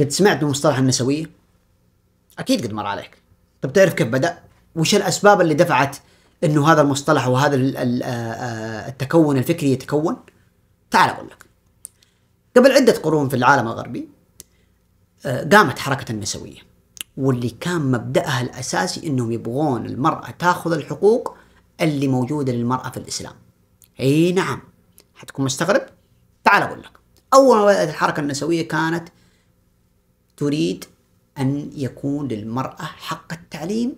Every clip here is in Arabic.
قد سمعت بمصطلح النسوية؟ أكيد قد مر عليك طب تعرف كيف بدأ؟ وش الأسباب اللي دفعت أنه هذا المصطلح وهذا آه، آه، التكون الفكري يتكون؟ تعال أقول لك قبل عدة قرون في العالم الغربي آه، قامت حركة النسوية واللي كان مبدأها الأساسي أنهم يبغون المرأة تأخذ الحقوق اللي موجودة للمرأة في الإسلام أي نعم حتكون مستغرب تعال أقول لك أول ما بدأت الحركة النسوية كانت تريد أن يكون للمرأة حق التعليم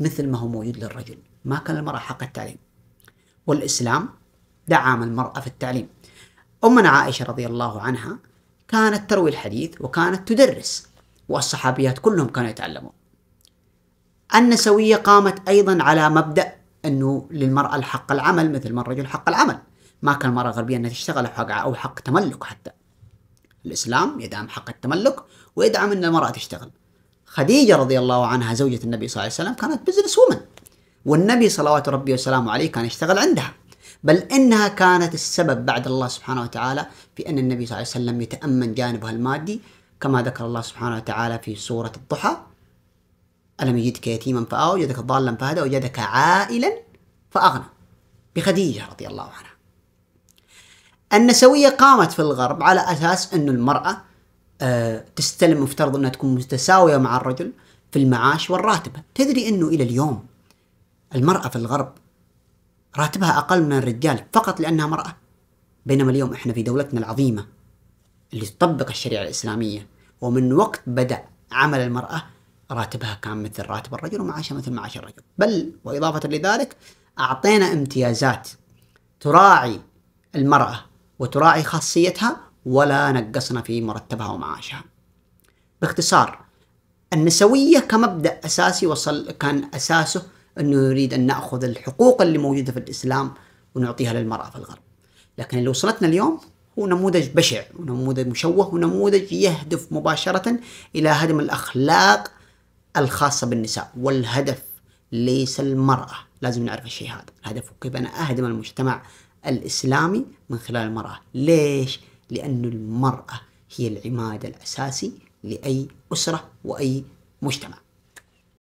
مثل ما هو موجود للرجل ما كان للمرأة حق التعليم والإسلام دعم المرأة في التعليم أمنا عائشة رضي الله عنها كانت تروي الحديث وكانت تدرس والصحابيات كلهم كانوا يتعلمون النسوية قامت أيضا على مبدأ أنه للمرأة الحق العمل مثل ما الرجل حق العمل ما كان المرأة الغربية أنها تشتغل أو حق تملك حتى الإسلام يدعم حق التملك ويدعم أن المرأة تشتغل خديجة رضي الله عنها زوجة النبي صلى الله عليه وسلم كانت بزنس وومن والنبي صلوات ربي وسلامه عليه كان يشتغل عندها بل إنها كانت السبب بعد الله سبحانه وتعالى في أن النبي صلى الله عليه وسلم يتأمن جانبها المادي كما ذكر الله سبحانه وتعالى في سورة الضحى ألم يجدك يتيما فآوى وجدك ضالا فهدى وجدك عائلا فأغنى بخديجة رضي الله عنها النسوية قامت في الغرب على أساس أن المرأة آه، تستلم مفترض أنها تكون متساوية مع الرجل في المعاش والراتب تدري أنه إلى اليوم المرأة في الغرب راتبها أقل من الرجال فقط لأنها مرأة بينما اليوم إحنا في دولتنا العظيمة اللي تطبق الشريعة الإسلامية ومن وقت بدأ عمل المرأة راتبها كان مثل راتب الرجل ومعاشها مثل معاش الرجل بل وإضافة لذلك أعطينا امتيازات تراعي المرأة وتراعي خاصيتها ولا نقصنا في مرتبها ومعاشها باختصار النسوية كمبدأ أساسي وصل كان أساسه أنه يريد أن نأخذ الحقوق اللي موجودة في الإسلام ونعطيها للمرأة في الغرب لكن اللي وصلتنا اليوم هو نموذج بشع ونموذج مشوه ونموذج يهدف مباشرة إلى هدم الأخلاق الخاصة بالنساء والهدف ليس المرأة لازم نعرف الشيء هذا الهدف كيف أنا أهدم المجتمع الإسلامي من خلال المرأة ليش؟ لأن المرأة هي العماد الأساسي لأي أسرة وأي مجتمع